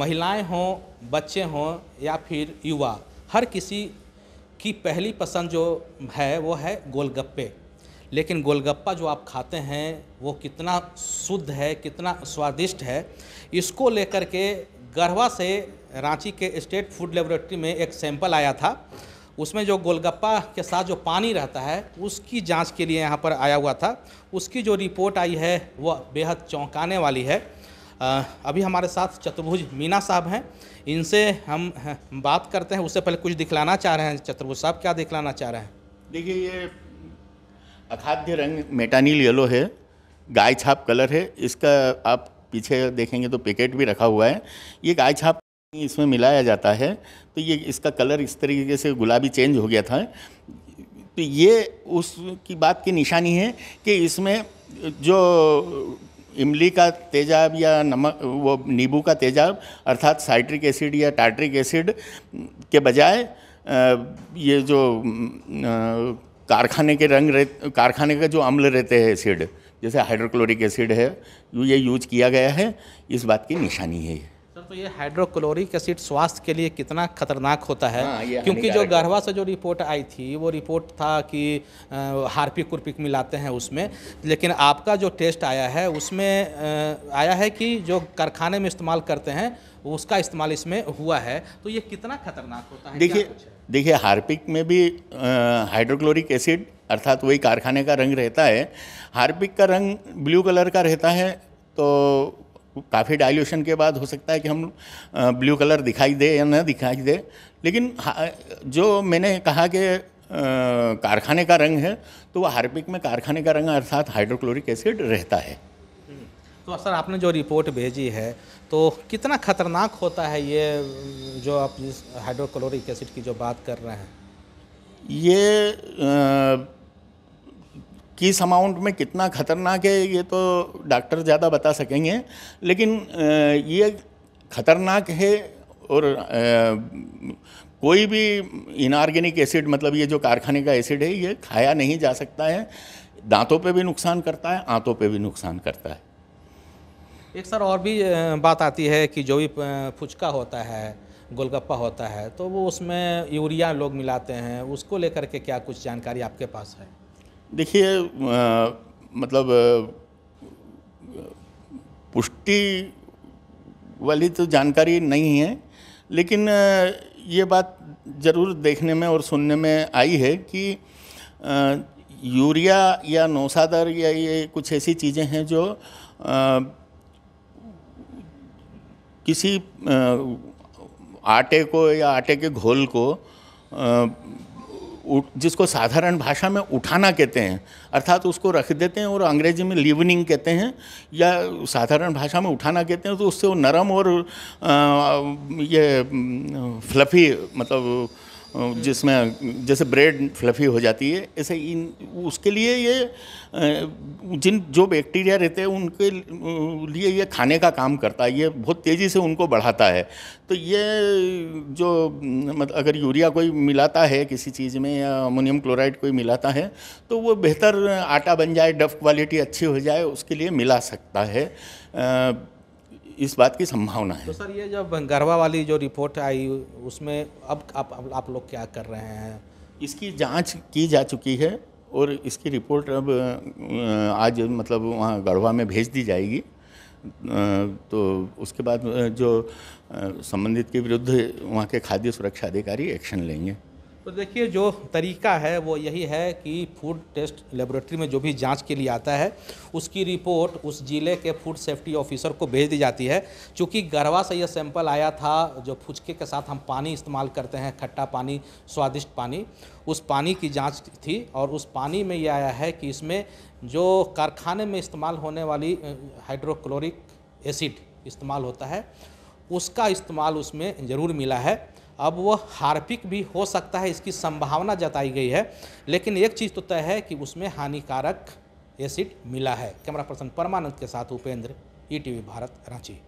महिलाएं हों बच्चे हों या फिर युवा हर किसी की पहली पसंद जो है वो है गोलगप्पे लेकिन गोलगप्पा जो आप खाते हैं वो कितना शुद्ध है कितना स्वादिष्ट है इसको लेकर के गढ़वा से रांची के स्टेट फूड लेबोरेटरी में एक सैंपल आया था उसमें जो गोलगप्पा के साथ जो पानी रहता है उसकी जांच के लिए यहाँ पर आया हुआ था उसकी जो रिपोर्ट आई है वह बेहद चौंकाने वाली है अभी हमारे साथ चतुर्भुज मीना साहब हैं इनसे हम बात करते हैं उससे पहले कुछ दिखलाना चाह रहे हैं चतुर्भुज साहब क्या दिखलाना चाह रहे हैं देखिए ये अखाद्य रंग मेटानील येलो है गाय छाप कलर है इसका आप पीछे देखेंगे तो पैकेट भी रखा हुआ है ये गाय छाप इसमें मिलाया जाता है तो ये इसका कलर इस तरीके से गुलाबी चेंज हो गया था तो ये उसकी बात की निशानी है कि इसमें जो इमली का तेजाब या नमक वो नींबू का तेजाब अर्थात साइट्रिक एसिड या टार्ट्रिक एसिड के बजाय ये जो कारखाने के रंग रह कारखाने का जो अम्ल रहते हैं एसिड जैसे हाइड्रोक्लोरिक एसिड है ये यूज किया गया है इस बात की निशानी है तो ये हाइड्रोक्लोरिक एसिड स्वास्थ्य के लिए कितना खतरनाक होता है हाँ, क्योंकि जो गढ़वा से जो रिपोर्ट आई थी वो रिपोर्ट था कि हार्पिक कुरपिक मिलाते हैं उसमें लेकिन आपका जो टेस्ट आया है उसमें आया है कि जो कारखाने में इस्तेमाल करते हैं उसका इस्तेमाल इसमें हुआ है तो ये कितना खतरनाक होता है देखिए देखिए हार्पिक में भी हाइड्रोक्लोरिक एसिड अर्थात वही कारखाने का रंग रहता है हार्पिक का रंग ब्लू कलर का रहता है तो काफ़ी डाइल्यूशन के बाद हो सकता है कि हम ब्लू कलर दिखाई दे या न दिखाई दे लेकिन जो मैंने कहा कि कारखाने का रंग है तो वह हार्पिक में कारखाने का रंग अर्थात हाइड्रोक्लोरिक एसिड रहता है तो सर आपने जो रिपोर्ट भेजी है तो कितना खतरनाक होता है ये जो आप हाइड्रोक्लोरिक एसिड की जो बात कर रहे हैं ये आ, किस अमाउंट में कितना खतरनाक है ये तो डॉक्टर ज़्यादा बता सकेंगे लेकिन ये खतरनाक है और कोई भी इनऑर्गेनिक एसिड मतलब ये जो कारखाने का एसिड है ये खाया नहीं जा सकता है दांतों पे भी नुकसान करता है आंतों पे भी नुकसान करता है एक सर और भी बात आती है कि जो भी फुचका होता है गोलगप्पा होता है तो वो उसमें यूरिया लोग मिलाते हैं उसको लेकर के क्या कुछ जानकारी आपके पास है देखिए मतलब पुष्टि वाली तो जानकारी नहीं है लेकिन ये बात ज़रूर देखने में और सुनने में आई है कि यूरिया या नौसादर या ये कुछ ऐसी चीज़ें हैं जो किसी आटे को या आटे के घोल को जिसको साधारण भाषा में उठाना कहते हैं अर्थात उसको रख देते हैं और अंग्रेजी में लिवनिंग कहते हैं या साधारण भाषा में उठाना कहते हैं तो उससे वो नरम और आ, ये फ्लफी मतलब जिसमें जैसे ब्रेड फ्लफी हो जाती है ऐसे इन उसके लिए ये जिन जो बैक्टीरिया रहते हैं उनके लिए ये खाने का काम करता है ये बहुत तेज़ी से उनको बढ़ाता है तो ये जो मतलब अगर यूरिया कोई मिलाता है किसी चीज़ में या अमोनियम क्लोराइड कोई मिलाता है तो वो बेहतर आटा बन जाए डफ क्वालिटी अच्छी हो जाए उसके लिए मिला सकता है इस बात की संभावना है तो सर ये जब गरबा वाली जो रिपोर्ट आई उसमें अब आप आप, आप लोग क्या कर रहे हैं इसकी जांच की जा चुकी है और इसकी रिपोर्ट अब आज मतलब वहाँ गढ़वा में भेज दी जाएगी तो उसके बाद जो संबंधित के विरुद्ध वहाँ के खाद्य सुरक्षा अधिकारी एक्शन लेंगे तो देखिए जो तरीका है वो यही है कि फूड टेस्ट लेबोरेटरी में जो भी जांच के लिए आता है उसकी रिपोर्ट उस ज़िले के फूड सेफ्टी ऑफिसर को भेज दी जाती है क्योंकि गरवा से यह सैंपल आया था जो फुचके के साथ हम पानी इस्तेमाल करते हैं खट्टा पानी स्वादिष्ट पानी उस पानी की जांच थी और उस पानी में यह आया है कि इसमें जो कारखाने में इस्तेमाल होने वाली हाइड्रोक्लोरिक एसिड इस्तेमाल होता है उसका इस्तेमाल उसमें ज़रूर मिला है अब वह हार्पिक भी हो सकता है इसकी संभावना जताई गई है लेकिन एक चीज़ तो तय है कि उसमें हानिकारक एसिड मिला है कैमरा पर्सन परमानंद के साथ उपेंद्र ई भारत रांची